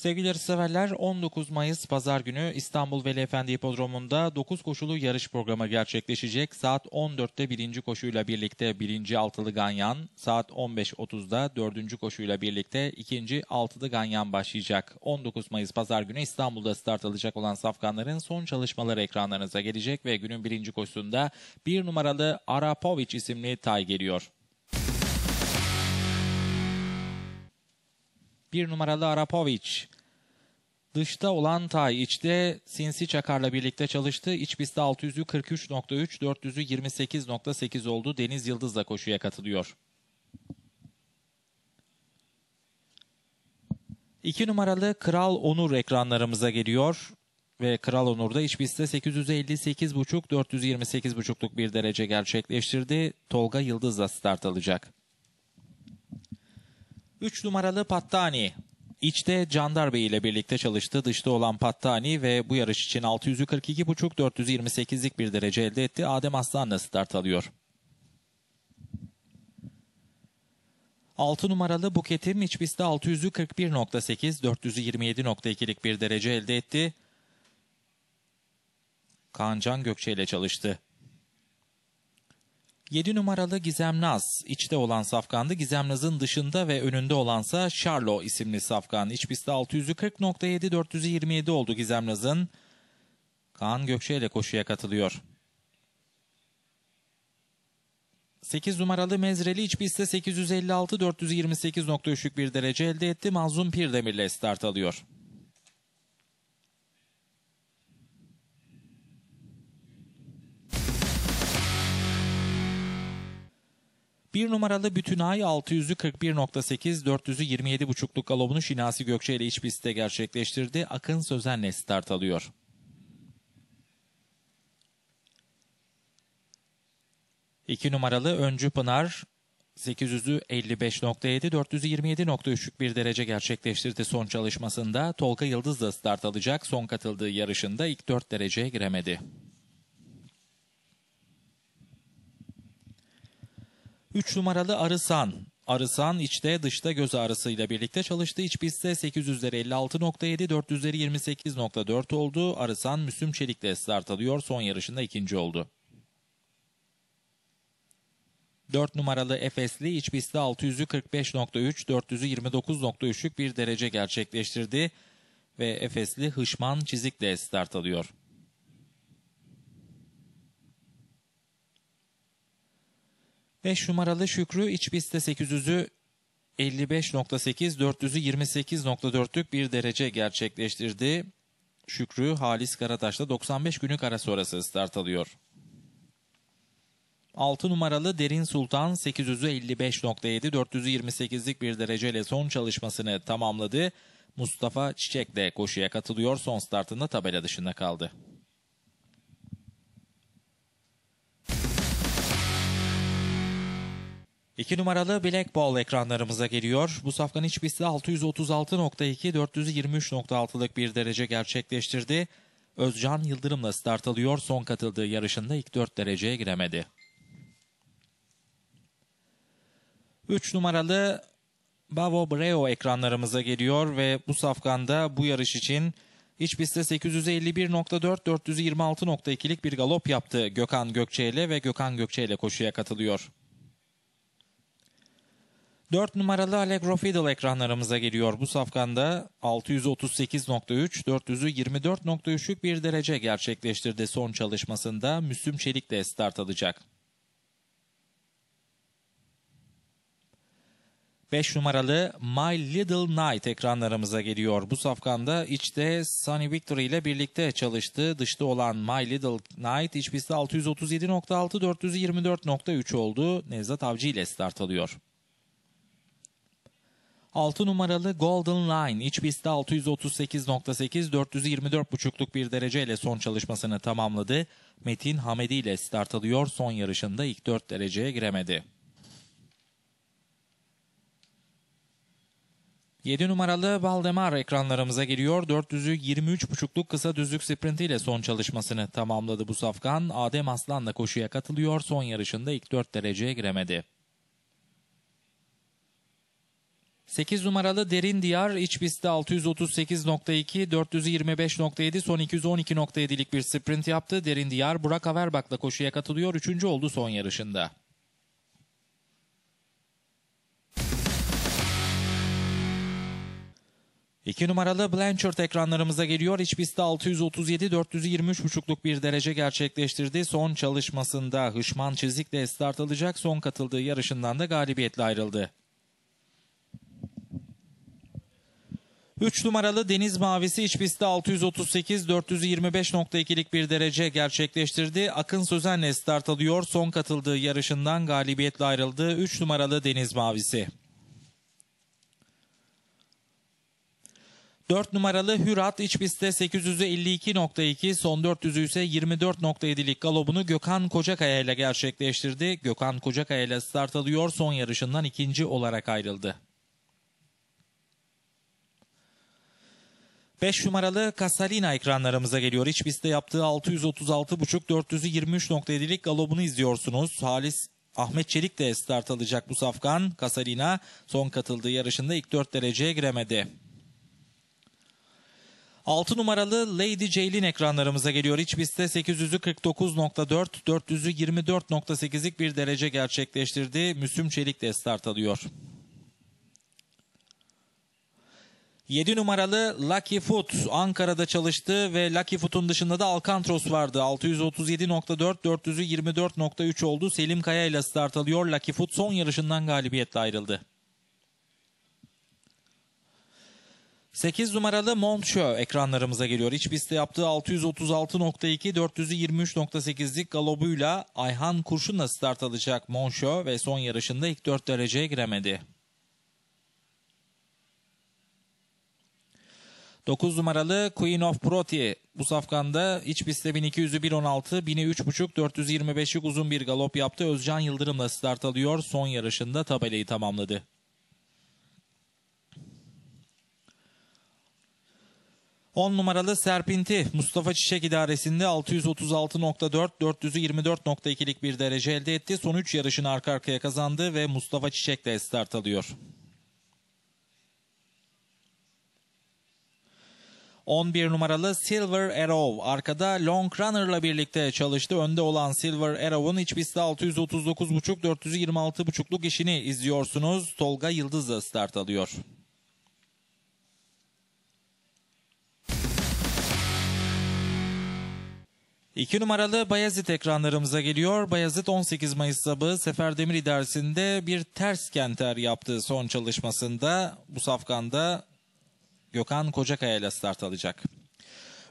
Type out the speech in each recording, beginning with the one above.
Sevgili severler, 19 Mayıs Pazar günü İstanbul Veli Efendi Hipodromu'nda 9 koşulu yarış programı gerçekleşecek. Saat 14'te 1. koşuyla birlikte 1. altılı ganyan, saat 15.30'da 4. koşuyla birlikte 2. altılı ganyan başlayacak. 19 Mayıs Pazar günü İstanbul'da start alacak olan safkanların son çalışmaları ekranlarınıza gelecek ve günün 1. koşusunda 1 numaralı Arapovic isimli tay geliyor. Bir numaralı Arapovic. Dışta olan Tay içte Sinsi Çakar'la birlikte çalıştı. İç pistte 600'ü 43.3, 400'ü 28.8 oldu. Deniz Yıldız da koşuya katılıyor. 2 numaralı Kral Onur ekranlarımıza geliyor ve Kral Onur'da iç pistte 858.5 428.5'luk bir derece gerçekleştirdi. Tolga Yıldız da start alacak. 3 numaralı Pattani. İçte Candar Bey ile birlikte çalıştı. Dışta olan Pattani ve bu yarış için 642.5 428'lik bir derece elde etti. Adem Aslan'la start alıyor. 6 numaralı Buketim iç 641.8 427.2'lik bir derece elde etti. Kaan Can Gökçe ile çalıştı. 7 numaralı Gizemnaz içte olan safkanda Gizemnaz'ın dışında ve önünde olansa Charlo isimli safkan. İç pistte 640.7 427 oldu Gizemnaz'ın. Kaan Gökçe ile koşuya katılıyor. 8 numaralı Mezreli iç pistte 856 428.3'lük bir derece elde etti. Mazlum Pirdemir'le start alıyor. Bir numaralı Bütünay 600'ü 41.8, 400'ü 27.5'luk galobunu Şinasi Gökçe ile iç pistte gerçekleştirdi. Akın Sözen'le start alıyor. İki numaralı Öncü Pınar 800'ü 55.7, 427.3'lük bir derece gerçekleştirdi son çalışmasında. Tolga Yıldız da start alacak. Son katıldığı yarışında ilk 4 dereceye giremedi. 3 numaralı Arısan. Arısan içte dışta göz ağrısıyla birlikte çalıştı. İç pistte 800'leri 56.7, 400'leri 28.4 oldu. Arısan Müslüm Çelik'le start alıyor. Son yarışında ikinci oldu. 4 numaralı Efesli iç pistte 600'ü 45.3, 400'ü 29.3'lük bir derece gerçekleştirdi ve Efesli Hışman Çizik'le start alıyor. 5 numaralı Şükrü iç pistte 800'ü 55.8, 400'ü 28.4'lük bir derece gerçekleştirdi. Şükrü Halis Karataş'ta 95 günlük ara sonrası start alıyor. 6 numaralı Derin Sultan 855.7 428'lik bir dereceyle son çalışmasını tamamladı. Mustafa Çiçek de koşuya katılıyor. Son startında tabela dışında kaldı. 2 numaralı Black Ball ekranlarımıza geliyor. Bu safkan iç pistte 636.2, 423.6'lık bir derece gerçekleştirdi. Özcan Yıldırım'la start alıyor. Son katıldığı yarışında ilk 4 dereceye giremedi. 3 numaralı Bavo Breo ekranlarımıza geliyor ve bu safkanda bu yarış için iç pistte 851.4 426.2'lik bir galop yaptı Gökhan Gökçe ile ve Gökhan Gökçe ile koşuya katılıyor. 4 numaralı Allegro Fiddle ekranlarımıza geliyor. Bu safkanda 638.3, 400'ü 24.3'lük bir derece gerçekleştirdi son çalışmasında. Müslüm Çelik de start alacak. 5 numaralı My Little Night ekranlarımıza geliyor. Bu safkanda içte Sunny Victory ile birlikte çalıştı. Dışta olan My Little Night iç 637.6 424.3 oldu. Nevzat Avcı ile start alıyor. 6 numaralı Golden Line iç pistte 638.8 424.5'luk bir dereceyle son çalışmasını tamamladı. Metin Hamedi ile start alıyor. Son yarışında ilk 4 dereceye giremedi. 7 numaralı Valdemar ekranlarımıza giriyor. 400'ü 23.5'luk kısa düzlük sprintiyle son çalışmasını tamamladı bu safkan. Adem Aslan'la koşuya katılıyor. Son yarışında ilk 4 dereceye giremedi. 8 numaralı Derin Diyar iç pistte 638.2, 425.7 son 212.7'lik bir sprint yaptı. Derin Diyar Burak Averbak'la koşuya katılıyor. Üçüncü oldu son yarışında. İki numaralı Blanchard ekranlarımıza geliyor. İç pistte 637-423,5'luk bir derece gerçekleştirdi. Son çalışmasında Hışman Çizik'le start alacak. Son katıldığı yarışından da galibiyetle ayrıldı. 3 numaralı deniz mavisi iç pistte 638 425.2'lik bir derece gerçekleştirdi. Akın Sözen'le start alıyor. Son katıldığı yarışından galibiyetle ayrıldı 3 numaralı deniz mavisi. 4 numaralı Hürat iç pistte 852.2 son 400'ü ise 24.7'lik galobunu Gökhan Kocakaya ile gerçekleştirdi. Gökhan Kocakaya ile start alıyor son yarışından ikinci olarak ayrıldı. 5 numaralı Casalina ekranlarımıza geliyor. İç pistte yaptığı 636.5 423.7'lik galobunu izliyorsunuz. Halis Ahmet Çelik de start alacak bu safkan. Casalina son katıldığı yarışında ilk 4 dereceye giremedi. 6 numaralı Lady Jaylin ekranlarımıza geliyor. İç pistte 849.4, 424.8'lik bir derece gerçekleştirdi. Müslüm Çelik de start alıyor. 7 numaralı Lucky Foot Ankara'da çalıştı ve Lucky Foot'un dışında da Alcantros vardı. 637.4, 400'ü 24.3 oldu. Selim Kaya ile start alıyor. Lucky Foot son yarışından galibiyetle ayrıldı. 8 numaralı Moncho ekranlarımıza geliyor. İç pistte yaptığı 636.2, 423.8'lik galobuyla Ayhan Kurşun'la start alacak Moncho ve son yarışında ilk 4 dereceye giremedi. 9 numaralı Queen of Proti bu safkanda iç pistte 1200'ü 1.16, 1000'i 3.5, 425'lik uzun bir galop yaptı. Özcan Yıldırım'la start alıyor. Son yarışında tabelayı tamamladı. On numaralı Serpinti Mustafa Çiçek idaresinde 636.4 424.2'lik bir derece elde etti. Son 3 yarışını arka arkaya kazandı ve Mustafa Çiçek de start alıyor. 11 numaralı Silver Arrow arkada Long Runner'la birlikte çalıştı. Önde olan Silver Arrow'un iç pistte 639.5 426.5'luk işini izliyorsunuz. Tolga Yıldız'la start alıyor. İki numaralı Bayezid ekranlarımıza geliyor. Bayezid 18 Mayıs sabahı Sefer Demir idaresinde bir ters kenter yaptığı son çalışmasında. Bu safkanda Gökhan Kocakaya ile start alacak.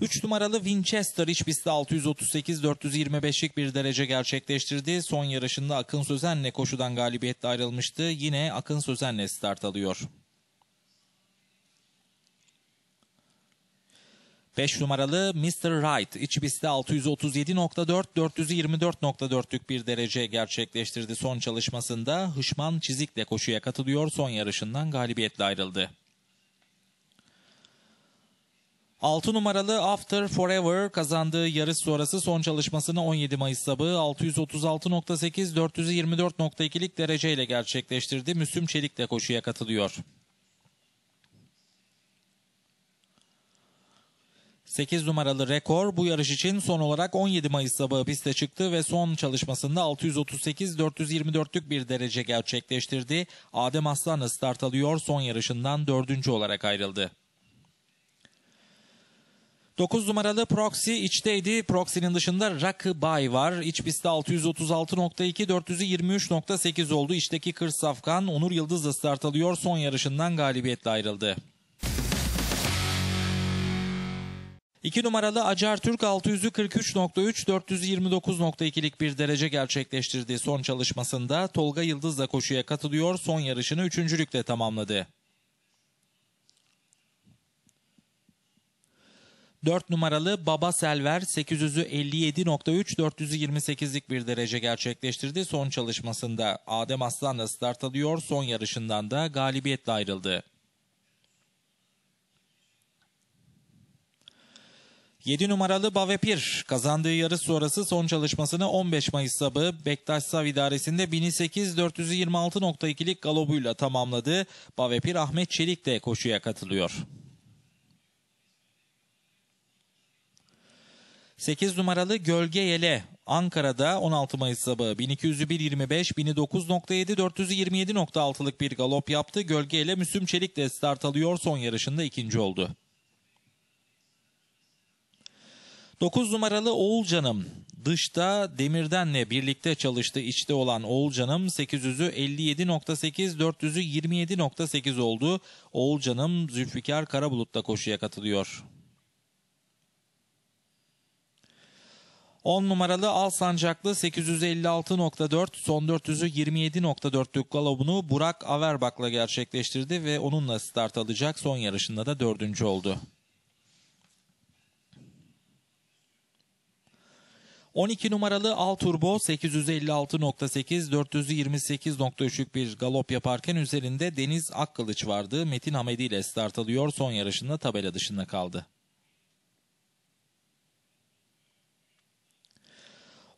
3 numaralı Winchester iç pistte 638-425'lik bir derece gerçekleştirdi. Son yarışında Akın Sözen'le koşudan galibiyetle ayrılmıştı. Yine Akın Sözen'le start alıyor. 5 numaralı Mr. Wright iç pistte 637.4 424.4'lük bir derece gerçekleştirdi son çalışmasında. Hışman Çizik'le koşuya katılıyor. Son yarışından galibiyetle ayrıldı. 6 numaralı After Forever kazandığı yarış sonrası son çalışmasını 17 Mayıs sabahı 636.8-424.2'lik dereceyle gerçekleştirdi. Müslüm Çelik de koşuya katılıyor. 8 numaralı rekor bu yarış için son olarak 17 Mayıs sabahı piste çıktı ve son çalışmasında 638-424'lük bir derece gerçekleştirdi. Adem Aslanı start alıyor son yarışından dördüncü olarak ayrıldı. 9 numaralı Proxy içteydi. Proxy'nin dışında Rakı Bay var. İç pistte 636.2, 423.8 oldu. İçteki Kır Safkan, Onur Yıldız'la start alıyor. Son yarışından galibiyetle ayrıldı. 2 numaralı Acar Türk 643.3 429.2'lik bir derece gerçekleştirdi. Son çalışmasında Tolga Yıldız da koşuya katılıyor. Son yarışını üçüncülükle tamamladı. 4 numaralı Baba Selver 857.3 428'lik bir derece gerçekleştirdi son çalışmasında. Adem Aslan'la start alıyor son yarışından da galibiyetle ayrıldı. 7 numaralı Bavepir kazandığı yarış sonrası son çalışmasını 15 Mayıs sabı Bektaş Sav idaresinde 1008 426.2'lik galobuyla tamamladı. Bavepir Ahmet Çelik de koşuya katılıyor. 8 numaralı Gölge Yele Ankara'da 16 Mayıs sabahı 1201.25 1009.7 427.6'lık bir galop yaptı. Gölge ile Müslüm Çelik de start alıyor. Son yarışında ikinci oldu. 9 numaralı Oğulcanım dışta Demirden'le birlikte çalıştı içte olan Oğulcanım 800'ü 57.8 400'ü 27.8 oldu. Oğulcanım Zülfikar Karabulut'ta koşuya katılıyor. 10 numaralı Alsancaklı 856.4 son 400'ü 27.4'lük galobunu Burak Averbak'la gerçekleştirdi ve onunla start alacak son yarışında da dördüncü oldu. 12 numaralı Al Turbo 856.8 428.3'lük bir galop yaparken üzerinde Deniz Akkılıç vardı. Metin Hamedi ile start alıyor. Son yarışında tabela dışında kaldı.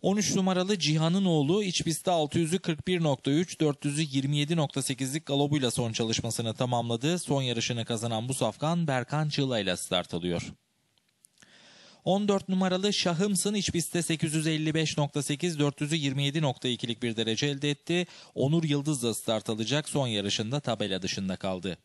13 numaralı Cihan'ın oğlu iç pistte 600'ü 41.3, 400'ü 27.8'lik galobuyla son çalışmasını tamamladı. Son yarışını kazanan bu safkan Berkan Çığla ile start alıyor. 14 numaralı Şahımsın iç pistte 855.8, 400'ü bir derece elde etti. Onur Yıldız da start alacak son yarışında tabela dışında kaldı.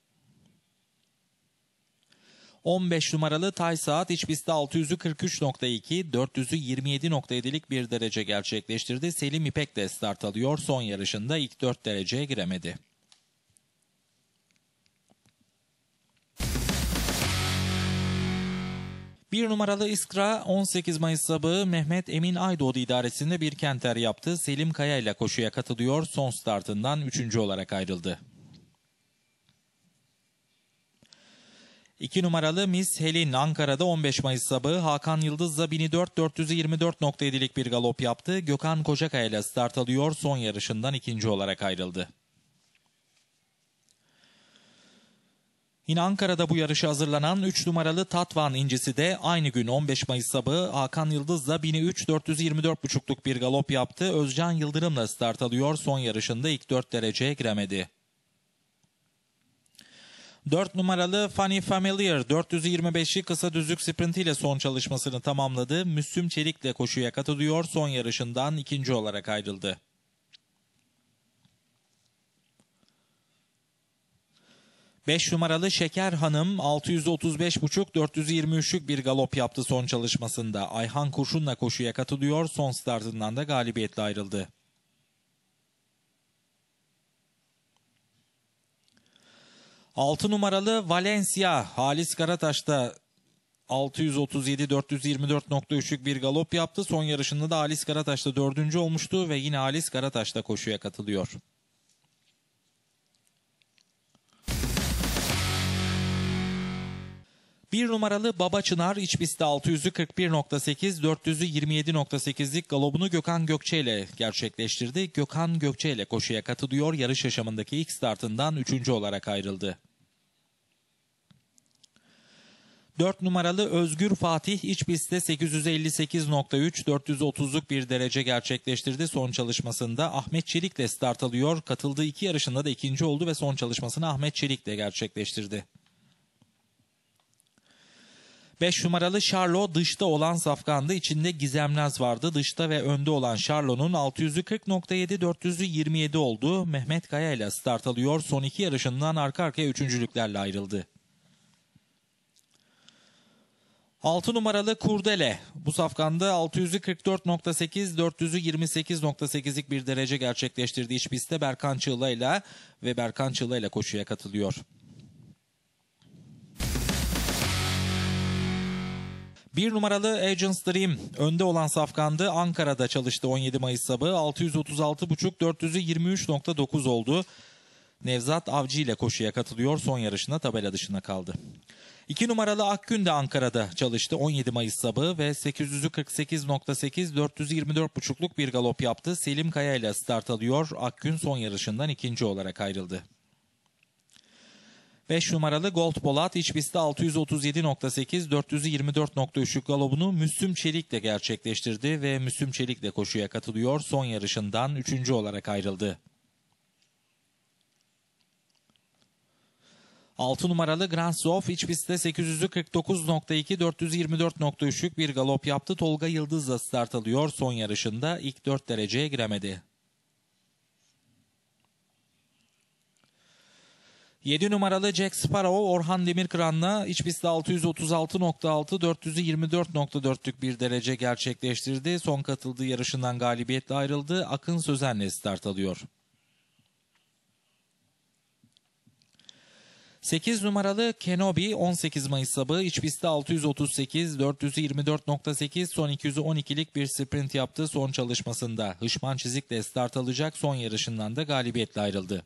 15 numaralı Tay Saat iç pistte 600'ü 43.2, 400'ü 27.7'lik bir derece gerçekleştirdi. Selim İpek de start alıyor. Son yarışında ilk 4 dereceye giremedi. Bir numaralı İskra 18 Mayıs sabahı Mehmet Emin Aydoğdu idaresinde bir kenter yaptı. Selim Kaya ile koşuya katılıyor. Son startından 3. olarak ayrıldı. 2 numaralı Miss Helin Ankara'da 15 Mayıs sabahı Hakan Yıldız'la 1004 424.7'lik bir galop yaptı. Gökhan Kocakaya ile start alıyor. Son yarışından ikinci olarak ayrıldı. Yine Ankara'da bu yarışı hazırlanan 3 numaralı Tatvan incisi de aynı gün 15 Mayıs sabahı Hakan Yıldız'la 1003 424.5'luk bir galop yaptı. Özcan Yıldırım'la start alıyor. Son yarışında ilk 4 dereceye giremedi. 4 numaralı Funny Familiar 425'i kısa düzlük sprintiyle son çalışmasını tamamladı. Müslüm Çelik de koşuya katılıyor. Son yarışından ikinci olarak ayrıldı. Beş numaralı Şeker Hanım 635,5-423'lük bir galop yaptı son çalışmasında. Ayhan Kurşun'la koşuya katılıyor. Son startından da galibiyetle ayrıldı. 6 numaralı Valencia Halis Karataş'ta 637-424.3'lük bir galop yaptı. Son yarışında da Halis Karataş'ta 4. olmuştu ve yine Halis Karataş'ta koşuya katılıyor. 1 numaralı Baba Çınar iç pistte 600'ü galobunu Gökhan Gökçe ile gerçekleştirdi. Gökhan Gökçe ile koşuya katılıyor. Yarış yaşamındaki ilk startından 3. olarak ayrıldı. 4 numaralı Özgür Fatih iç pistte 858.3 430'luk bir derece gerçekleştirdi. Son çalışmasında Ahmet Çelik de start alıyor. Katıldığı iki yarışında da ikinci oldu ve son çalışmasını Ahmet Çelik ile gerçekleştirdi. 5 numaralı Charlo dışta olan safkandı. İçinde Gizemnaz vardı. Dışta ve önde olan Charlo'nun 640.7 427 oldu. Mehmet Kaya ile start alıyor. Son iki yarışından arka arkaya üçüncülüklerle ayrıldı. 6 numaralı Kurdele. Bu safkanda 644.8, 428.8'lik bir derece gerçekleştirdi. iç pistte Berkan Çığla ile ve Berkan Çığla ile koşuya katılıyor. Bir numaralı Agents Dream önde olan safkandı. Ankara'da çalıştı 17 Mayıs sabahı. 636.5 400'ü 23.9 oldu. Nevzat Avcı ile koşuya katılıyor. Son yarışına tabela dışına kaldı. 2 numaralı Akgün de Ankara'da çalıştı 17 Mayıs sabahı ve 848.8 424.5'luk bir galop yaptı. Selim Kaya ile start alıyor. Akgün son yarışından ikinci olarak ayrıldı. 5 numaralı Gold Polat iç pistte 637.8 424.3'lük galobunu Müslüm Çelik'le gerçekleştirdi ve Müslüm Çelik'le koşuya katılıyor. Son yarışından 3. olarak ayrıldı. 6 numaralı Grand Zoff iç pistte 849.2 424.3'lük bir galop yaptı. Tolga Yıldız'la start alıyor. Son yarışında ilk 4 dereceye giremedi. 7 numaralı Jack Sparrow Orhan Demirkıran'la iç pistte 636.6 424.4'lük bir derece gerçekleştirdi. Son katıldığı yarışından galibiyetle ayrıldı. Akın Sözen'le start alıyor. 8 numaralı Kenobi 18 Mayıs sabahı iç pistte 638 424.8 son 212'lik bir sprint yaptı son çalışmasında. Hışman Çizik'le start alacak son yarışından da galibiyetle ayrıldı.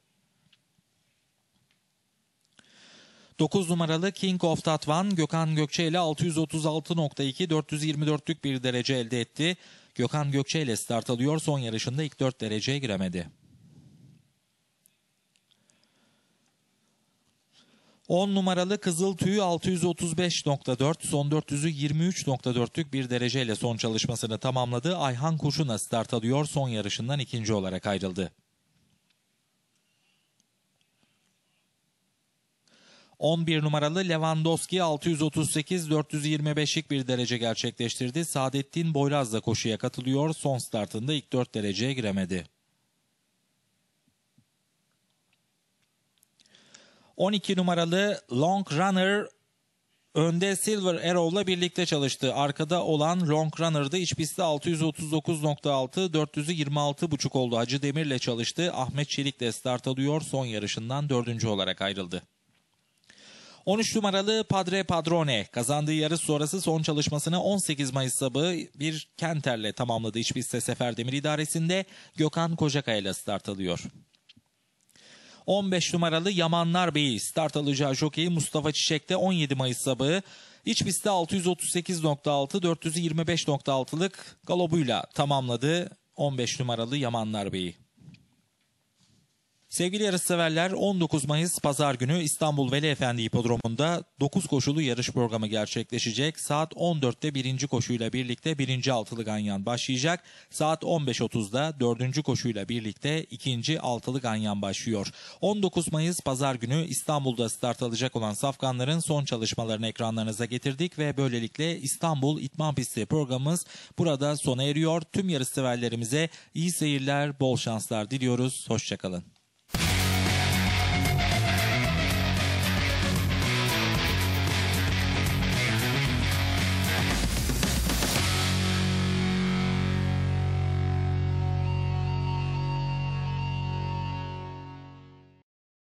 9 numaralı King of Tatvan Gökhan Gökçe ile 636.2 424'lük bir derece elde etti. Gökhan Gökçe ile start alıyor. Son yarışında ilk 4 dereceye giremedi. 10 numaralı Kızıl Tüyü 635.4 son 400'ü 23.4'lük bir dereceyle son çalışmasını tamamladı. Ayhan Kurşun'a start alıyor son yarışından ikinci olarak ayrıldı. 11 numaralı Lewandowski 638-425'lik bir derece gerçekleştirdi. Saadettin Boyraz da koşuya katılıyor. Son startında ilk 4 dereceye giremedi. 12 numaralı Long Runner Önde Silver Arrow'la birlikte çalıştı. Arkada olan Long Runner'da iç pistte 639.6, 426.5 oldu. Hacı Demir'le çalıştı. Ahmet Çelik de start alıyor. Son yarışından dördüncü olarak ayrıldı. 13 numaralı Padre Padrone kazandığı yarış sonrası son çalışmasını 18 Mayıs sabahı bir kenterle tamamladı iç pistte Sefer Demir idaresinde Gökhan Kocakaya ile start alıyor. 15 numaralı Yamanlar Bey'i start alacağı jokeyi Mustafa Çiçek'te 17 Mayıs sabahı iç pistte 638.6 425.6'lık galobuyla tamamladı 15 numaralı Yamanlar Bey'i. Sevgili yarışseverler 19 Mayıs Pazar günü İstanbul Veli Efendi Hipodromu'nda 9 koşulu yarış programı gerçekleşecek. Saat 14'te birinci koşuyla birlikte birinci altılı ganyan başlayacak. Saat 15.30'da dördüncü koşuyla birlikte ikinci altılı ganyan başlıyor. 19 Mayıs Pazar günü İstanbul'da start alacak olan safkanların son çalışmalarını ekranlarınıza getirdik ve böylelikle İstanbul İtman Pisti programımız burada sona eriyor. Tüm yarışseverlerimize iyi seyirler, bol şanslar diliyoruz. Hoşçakalın.